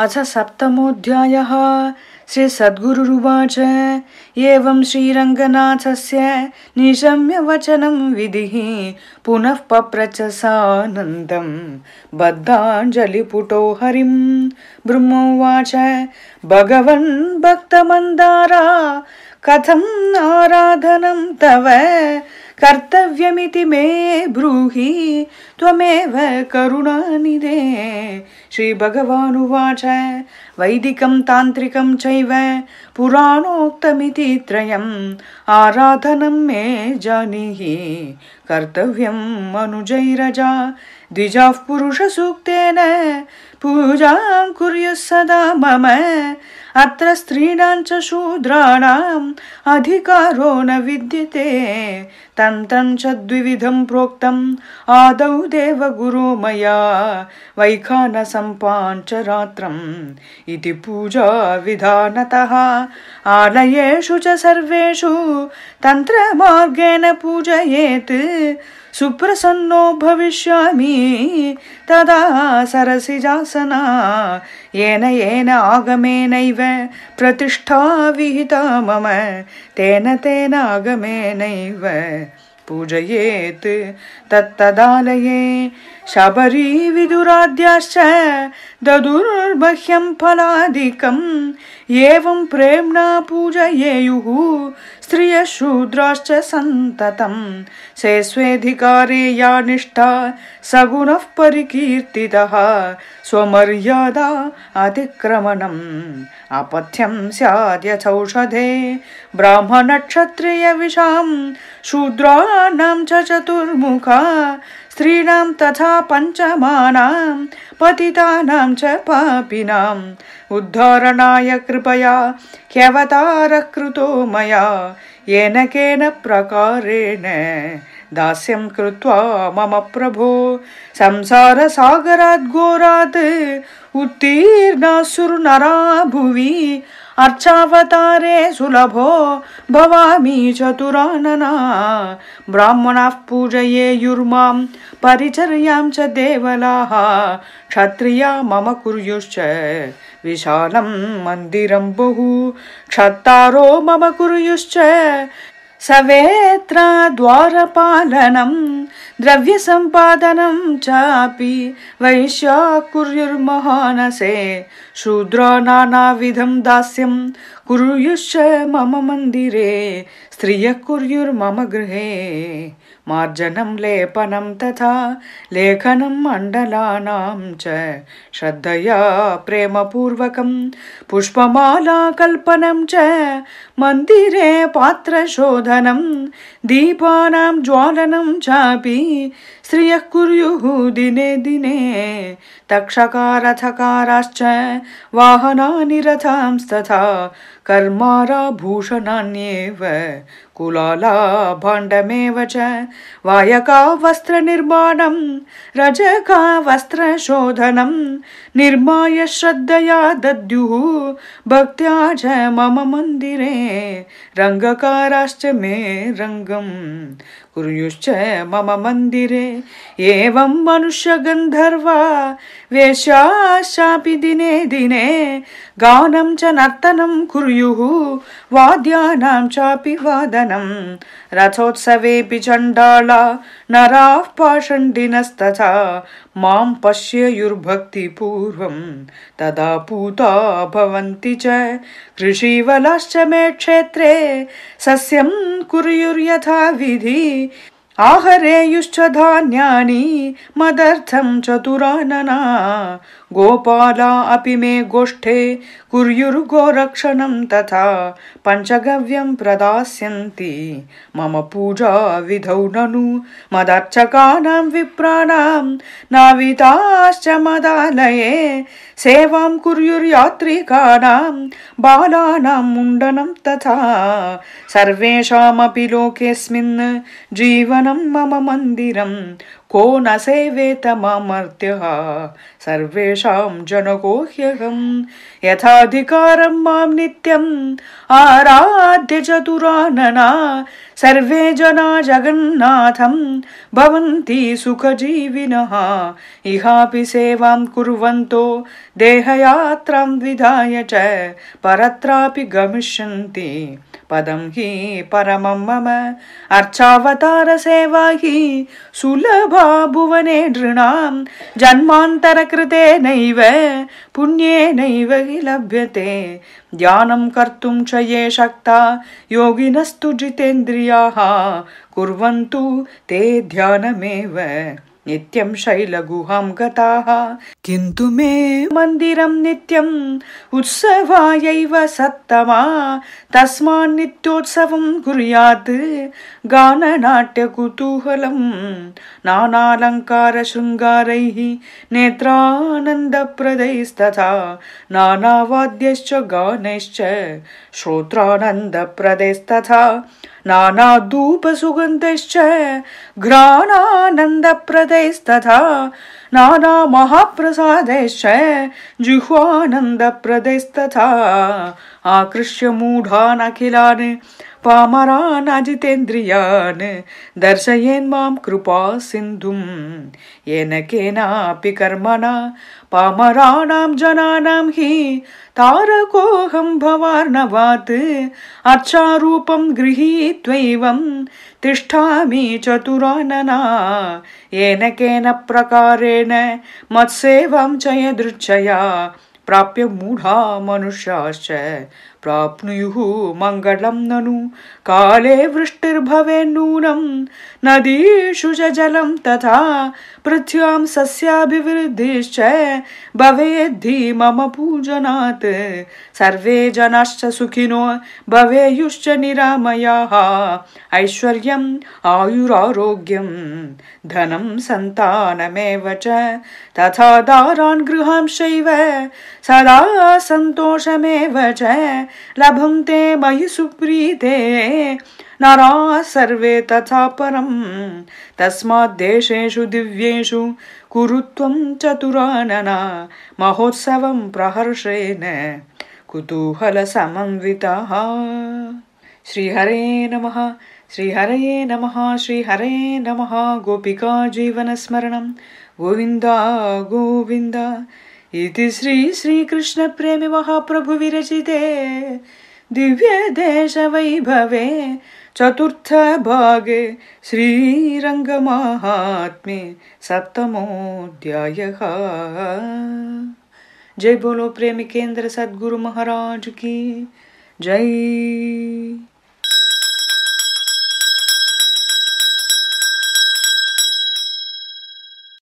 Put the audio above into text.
अथ सप्तमोऽध्यायः श्रीसद्गुरुरुवाच एवं श्रीरङ्गनाथस्य निशम्यवचनं विधिः पुनः पप्रच सानन्दं बद्धाञ्जलिपुटो हरिं ब्रह्मोवाच भगवन् भक्तमन्दारा कथं आराधनं तव कर्तव्यमिति मे ब्रूहि त्वमेव करुणानिधे श्रीभगवानुवाच वैदिकं तान्त्रिकं चैव पुराणोक्तमिति त्रयम् आराधनं मे जानीहि कर्तव्यं मनुजैरजा द्विजः पुरुषसूक्तेन पूजां कुर्युः सदा मम अत्र स्त्रीणां च शूद्राणाम् अधिकारो न विद्यते तन्त्रं च द्विविधं प्रोक्तम् आदौ देवगुरो मया वैखानसम्पाञ्चरात्रम् इति पूजाविधानतः आलयेषु च सर्वेषु तन्त्रमार्गेण पूजयेत् सुप्रसन्नो भविष्यामि तदा सरसिजासना येन येन आगमेनैव प्रतिष्ठा विहिता मम तेन तेन आगमेनैव पूजयेत् तत्तदालये शबरी विदुराद्याश्च ददुर् सर्वह्यं फलादिकम् एवं पूजयेयु पूजयेयुः स्त्रियशूद्राश्च से स्वेधिकारे या निष्ठा सगुणः स्वर्यादा अतिक्रमणम अपथ्यम अपथ्यं ब्राह्मण क्षत्रिय विषा शूद्राण चतुर्मुखा स्त्रीणां तथा पञ्चमानां पतितानां च पापिनाम् उद्धारणाय कृपया ह्यवतार कृतो मया येन केन प्रकारेण दास्यं कृत्वा मम प्रभो संसारसागराद् घोरात् भुवि अर्चावतारे सुलभो भवामि चतुरानना ब्राह्मणाः पूजये युर्मां परिचर्यां च देवलाः क्षत्रिया मम कुर्युश्च विशालं मन्दिरं बहु क्षत्तारो मम कुर्युश्च सवेत्रा द्वारपालनं द्रव्यसम्पादनं चापि वैश्या कुर्युर्महानसे शूद्रा नानाविधं दास्यं कुर्युश्च मम मन्दिरे स्त्रियः कुर्युर्मम गृहे मार्जनं लेपनं तथा लेखनं मण्डलानां च श्रद्धया प्रेमपूर्वकं पुष्पमालाकल्पनं च मन्दिरे पात्रशोधनं दीपानां ज्वालनं चापि श्रियः कुर्युः दिने दिने तक्षकारथकाराश्च वाहनानि रथांस्तथा कर्माराभूषणान्येव कुलाला भाण्डमेव च वायका वस्त्रनिर्माणं रजका वस्त्रशोधनं निर्माय श्रद्धया दद्युः भक्त्या च मम मन्दिरे रङ्गकाराश्च मे रङ्गम् कुर्युश्च मम मन्दिरे एवं मनुष्यगन्धर्वा वेषाश्चापि दिने दिने गानं च नर्तनं कुर्युः वाद्यानां चापि वादनम् रथोत्सवेऽपि चण्डाला नराः पाषण्डिनस्तथा माम् पश्येयुर्भक्तिपूर्वम् तदा पूता भवन्ति च कृषीवलाश्च मे क्षेत्रे सस्यं कुर्युर्यथाविधि आहरेयुश्च धान्यानि मदर्थं चतुरानना गोपाला अपि मे गोष्ठे कुर्युर्गोरक्षणं तथा पञ्चगव्यं प्रदास्यन्ति मम पूजाविधौ ननु मदर्चकानां विप्राणां न मदालये सेवां कुर्युर् बालानां मुण्डनं तथा सर्वेषामपि लोकेऽस्मिन् जीवने मम मन्दिरम् को न सेवेत मामर्त्यः सर्वेषां जनगोह्यगं यथाधिकारं मां नित्यम् आराध्य चतुरानना सर्वे जना जगन्नाथं भवन्ति सुखजीविनः इहापि सेवां कुर्वन्तो देहयात्रां विधाय च परत्रापि गमिष्यन्ति पदं हि परमं मम अर्चावतारसेवा हि सुलभ भुवने जन्मान्तरकृतेनैव पुण्येनैव लभ्यते ध्यानम् कर्तुं च ये शक्ता योगिनस्तु जितेन्द्रियाः कुर्वन्तु ते ध्यानमेव नित्यं शैलगुहां गताः किन्तु मे मन्दिरं नित्यम् उत्सवायैव सत्तमा तस्मान् कुर्यात् गाननाट्यकुतूहलं नानालङ्कारशृङ्गारैः नेत्रानन्दप्रदैस्तथा नानावाद्यश्च गानैश्च श्रोत्रानन्दप्रदैस्तथा नानाधूपसुगन्धैश्च घ्राणानन्दप्रदैस्तथा नाना महाप्रसाद प्रदेश तथा आकृष्य मूढानखिलान् पामरान् अजितेन्द्रियान् दर्शयेन् मां कृपा सिन्धुम् येन केनापि कर्मणा पामराणां जनानां हि तारकोऽहम्भवार्णवात् अर्चारूपं गृहीत्वैवं तिष्ठामि चतुरानना येन केन प्रकारेण मत्सेवं च यदृच्छया प्राप्य मूढा मनुष्याश्च प्राप्नुयुः मङ्गलं ननु काले वृष्टिर्भवेन्नूनं नदीषु च जलं तथा पृथ्व्यां सस्याभिवृद्धिश्च भवेद्धि मम पूजनात् सर्वे जनाश्च सुखिनो भवेयुश्च निरामयाः ऐश्वर्यम् आयुरारोग्यं धनं सन्तानमेव च तथा दारान् गृहांश्चैव सदा सन्तोषमेव च लभं ते मयि सुप्रीते नराः सर्वे तथा परम् तस्माद्देशेषु दिव्येषु कुरुत्वम् चतुरानना महोत्सवम् प्रहर्षेण कुतूहलसमंवितः श्रीहरे नमः श्रीहरये नमः श्रीहरे नमः गोपिकाजीवनस्मरणम् गोविन्दा गोविन्दा इति श्री श्रीकृष्णप्रेमि चतुर्थ भागे श्रीरंग महात्म्य सप्तमोध्याय जय बोलो प्रेम केंद्र सदगुरु महाराज की जय